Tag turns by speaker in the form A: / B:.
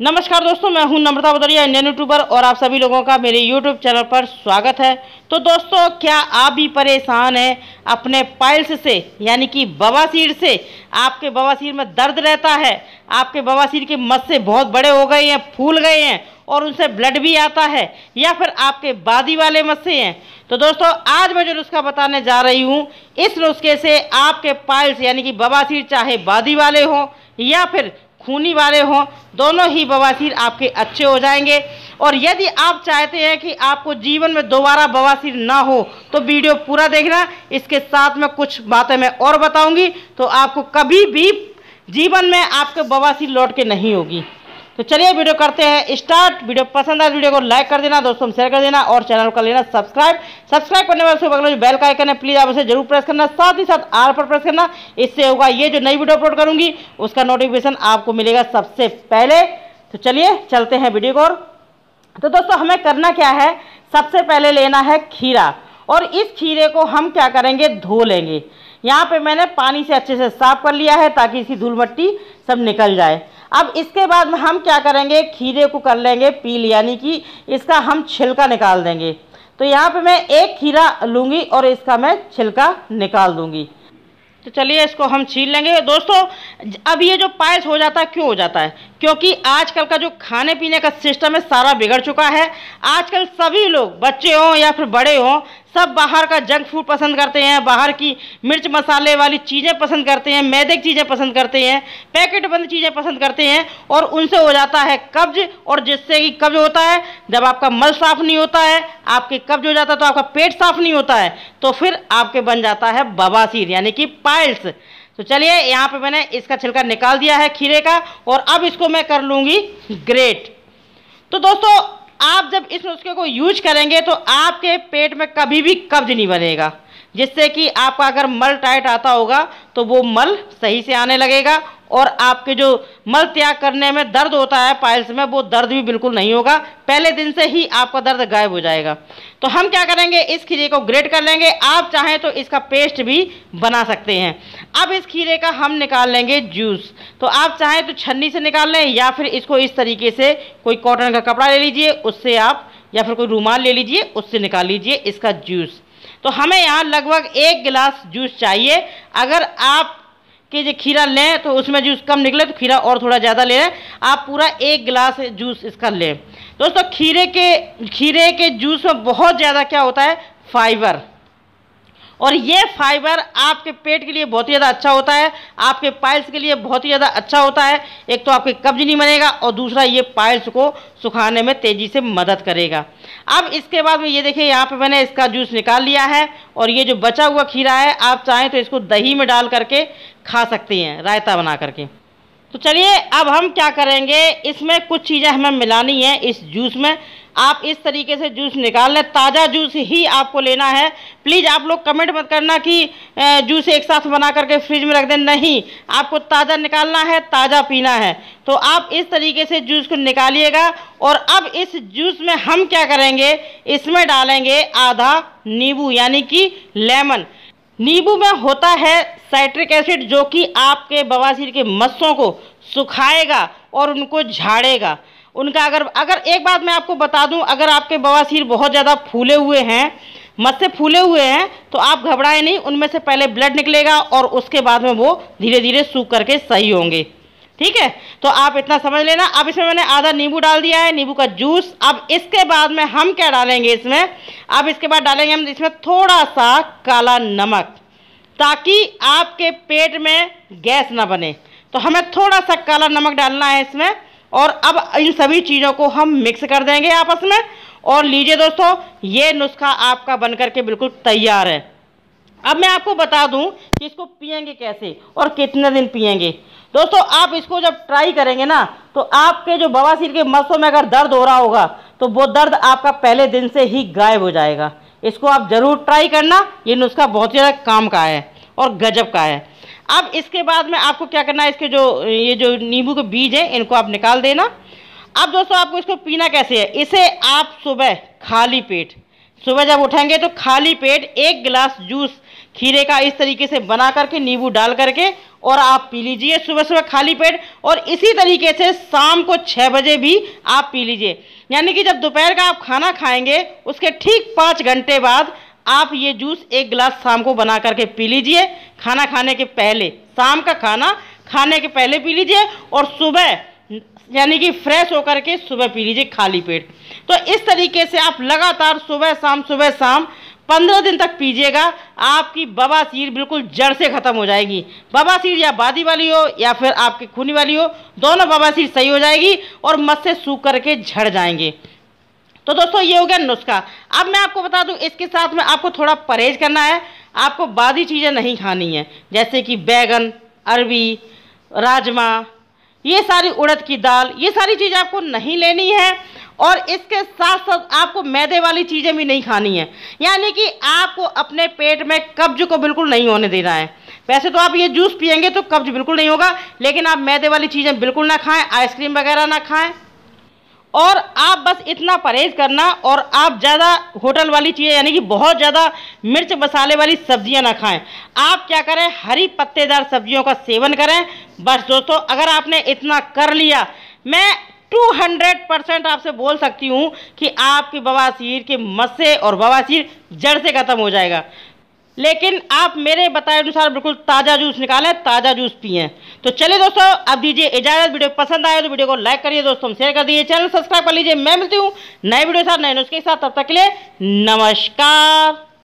A: नमस्कार दोस्तों मैं हूं नम्रता बदरिया इंडियन यूट्यूबर और आप सभी लोगों का मेरे यूट्यूब चैनल पर स्वागत है तो दोस्तों क्या आप भी परेशान हैं अपने पाइल्स से यानी कि बवासीर से आपके बवासीर में दर्द रहता है आपके बवासीर के मस्से बहुत बड़े हो गए हैं फूल गए हैं और उनसे ब्लड भी आता है या फिर आपके बादी वाले मस्से हैं तो दोस्तों आज मैं जो नुस्खा बताने जा रही हूँ इस नुस्खे से आपके पाइल्स यानी कि बवासीर चाहे बादी वाले हों या फिर खूनी वाले हों दोनों ही बवासीर आपके अच्छे हो जाएंगे और यदि आप चाहते हैं कि आपको जीवन में दोबारा बवासीर ना हो तो वीडियो पूरा देखना इसके साथ में कुछ बातें मैं और बताऊंगी तो आपको कभी भी जीवन में आपके बवासीर लौट के नहीं होगी तो चलिए वीडियो करते हैं स्टार्ट वीडियो पसंद आए तो वीडियो को लाइक कर देना दोस्तों शेयर कर देना और चैनल कर लेना सब्सक्राइब सब्सक्राइब करने वाले बगल में जो बेल का आइकन है प्लीज़ आप उसे जरूर प्रेस करना साथ ही साथ आर पर प्रेस करना इससे होगा ये जो नई वीडियो अपलोड करूंगी उसका नोटिफिकेशन आपको मिलेगा सबसे पहले तो चलिए चलते हैं वीडियो को तो दोस्तों हमें करना क्या है सबसे पहले लेना है खीरा और इस खीरे को हम क्या करेंगे धो लेंगे यहाँ पे मैंने पानी से अच्छे से साफ कर लिया है ताकि इसकी धूल मट्टी सब निकल जाए अब इसके बाद में हम क्या करेंगे खीरे को कर लेंगे पील यानी कि इसका हम छिलका निकाल देंगे तो यहाँ पे मैं एक खीरा लूँगी और इसका मैं छिलका निकाल दूँगी तो चलिए इसको हम छील लेंगे दोस्तों अब ये जो पायस हो जाता है क्यों हो जाता है क्योंकि आजकल का जो खाने पीने का सिस्टम है सारा बिगड़ चुका है आजकल सभी लोग बच्चे हों या फिर बड़े हों सब बाहर का जंक फूड पसंद करते हैं बाहर की मिर्च मसाले वाली चीज़ें पसंद करते हैं मैदे की चीज़ें पसंद करते हैं पैकेट बंद चीज़ें पसंद करते हैं और उनसे हो जाता है कब्ज और जिससे कि कब्ज होता है जब आपका मल साफ नहीं होता है आपके कब्ज हो जाता है तो आपका पेट साफ नहीं होता है तो फिर आपके बन जाता है बवासीर यानी कि पाइल्स तो चलिए यहाँ पे मैंने इसका छिलका निकाल दिया है खीरे का और अब इसको मैं कर लूँगी ग्रेट तो दोस्तों आप जब इस नुस्खे को यूज करेंगे तो आपके पेट में कभी भी कब्ज नहीं बनेगा जिससे कि आपका अगर मल टाइट आता होगा तो वो मल सही से आने लगेगा और आपके जो मल त्याग करने में दर्द होता है पाइल्स में वो दर्द भी बिल्कुल नहीं होगा पहले दिन से ही आपका दर्द गायब हो जाएगा तो हम क्या करेंगे इस खीरे को ग्रेट कर लेंगे आप चाहें तो इसका पेस्ट भी बना सकते हैं अब इस खीरे का हम निकाल लेंगे जूस तो आप चाहें तो छन्नी से निकाल लें या फिर इसको इस तरीके से कोई कॉटन का कपड़ा ले लीजिए उससे आप या फिर कोई रूमाल ले लीजिए उससे निकाल लीजिए इसका जूस तो हमें यहाँ लगभग एक गिलास जूस चाहिए अगर आप कि जो खीरा लें तो उसमें जूस कम निकले तो खीरा और थोड़ा ज़्यादा ले लें आप पूरा एक गिलास जूस इसका लें दोस्तों खीरे के खीरे के जूस में बहुत ज़्यादा क्या होता है फाइबर और ये फाइबर आपके पेट के लिए बहुत ही ज़्यादा अच्छा होता है आपके पाइल्स के लिए बहुत ही ज़्यादा अच्छा होता है एक तो आपके कब्ज नहीं बनेगा और दूसरा ये पाइल्स को सुखाने में तेज़ी से मदद करेगा अब इसके बाद में ये देखिए यहाँ पे मैंने इसका जूस निकाल लिया है और ये जो बचा हुआ खीरा है आप चाहें तो इसको दही में डाल करके खा सकती हैं रायता बना करके तो चलिए अब हम क्या करेंगे इसमें कुछ चीज़ें हमें मिलानी है इस जूस में आप इस तरीके से जूस निकाल लें ताज़ा जूस ही आपको लेना है प्लीज़ आप लोग कमेंट मत करना कि जूस एक साथ बना करके फ्रिज में रख दें नहीं आपको ताज़ा निकालना है ताज़ा पीना है तो आप इस तरीके से जूस को निकालिएगा और अब इस जूस में हम क्या करेंगे इसमें डालेंगे आधा नींबू यानी कि लेमन नींबू में होता है साइट्रिक एसिड जो कि आपके बवासीर के मस्सों को सुखाएगा और उनको झाड़ेगा उनका अगर अगर एक बात मैं आपको बता दूं अगर आपके बवासीर बहुत ज़्यादा फूले हुए हैं मत से फूले हुए हैं तो आप घबराएं नहीं उनमें से पहले ब्लड निकलेगा और उसके बाद में वो धीरे धीरे सूख करके सही होंगे ठीक है तो आप इतना समझ लेना अब इसमें मैंने आधा नींबू डाल दिया है नींबू का जूस अब इसके बाद में हम क्या डालेंगे इसमें अब इसके बाद डालेंगे हम इसमें थोड़ा सा काला नमक ताकि आपके पेट में गैस ना बने तो हमें थोड़ा सा काला नमक डालना है इसमें और अब इन सभी चीज़ों को हम मिक्स कर देंगे आपस में और लीजिए दोस्तों ये नुस्खा आपका बन करके बिल्कुल तैयार है अब मैं आपको बता दूं कि इसको पियेंगे कैसे और कितने दिन पियेंगे दोस्तों आप इसको जब ट्राई करेंगे ना तो आपके जो बवासीर के मसों में अगर दर्द हो रहा होगा तो वो दर्द आपका पहले दिन से ही गायब हो जाएगा इसको आप ज़रूर ट्राई करना ये नुस्खा बहुत ज़्यादा काम का है और गजब का है अब इसके बाद में आपको क्या करना है इसके जो ये जो नींबू के बीज हैं इनको आप निकाल देना अब दोस्तों आपको इसको पीना कैसे है इसे आप सुबह खाली पेट सुबह जब उठेंगे तो खाली पेट एक गिलास जूस खीरे का इस तरीके से बना करके नींबू डाल करके और आप पी लीजिए सुबह सुबह खाली पेट और इसी तरीके से शाम को छः बजे भी आप पी लीजिए यानी कि जब दोपहर का आप खाना खाएंगे उसके ठीक पाँच घंटे बाद आप ये जूस एक गिलास शाम को बना करके पी लीजिए खाना खाने के पहले शाम का खाना खाने के पहले पी लीजिए और सुबह यानी कि फ्रेश होकर के सुबह पी लीजिए खाली पेट तो इस तरीके से आप लगातार सुबह शाम सुबह शाम पंद्रह दिन तक पीजिएगा आपकी बवासीर बिल्कुल जड़ से ख़त्म हो जाएगी बवासीर या बादी वाली हो या फिर आपकी खूनी वाली हो दोनों बवासीर सही हो जाएगी और मत से सूख करके झड़ जाएंगे तो दोस्तों ये हो गया नुस्खा अब मैं आपको बता दूं इसके साथ में आपको थोड़ा परहेज करना है आपको बादी चीज़ें नहीं खानी है जैसे कि बैगन अरबी राजमा ये सारी उड़द की दाल ये सारी चीज़ें आपको नहीं लेनी है और इसके साथ साथ आपको मैदे वाली चीज़ें भी नहीं खानी है यानी कि आपको अपने पेट में कब्ज को बिल्कुल नहीं होने देना है वैसे तो आप ये जूस पियेंगे तो कब्ज बिल्कुल नहीं होगा लेकिन आप मैदे वाली चीज़ें बिल्कुल ना खाएं आइसक्रीम वगैरह ना खाएं और आप बस इतना परहेज करना और आप ज़्यादा होटल वाली चीज़ें यानी कि बहुत ज़्यादा मिर्च मसाले वाली सब्जियां ना खाएं आप क्या करें हरी पत्तेदार सब्जियों का सेवन करें बस दोस्तों अगर आपने इतना कर लिया मैं 200 परसेंट आपसे बोल सकती हूँ कि आपकी बवासीर के मस्से और बवासीर जड़ से ख़त्म हो जाएगा लेकिन आप मेरे बताए अनुसार बिल्कुल ताज़ा जूस निकालें ताज़ा जूस पिए तो चलिए दोस्तों अब दीजिए इजाज़त वीडियो पसंद आए तो वीडियो को लाइक करिए दोस्तों शेयर कर दीजिए चैनल सब्सक्राइब कर लीजिए मैं मिलती हूँ नए वीडियो के साथ नए नुस्खे के साथ तब तक के लिए नमस्कार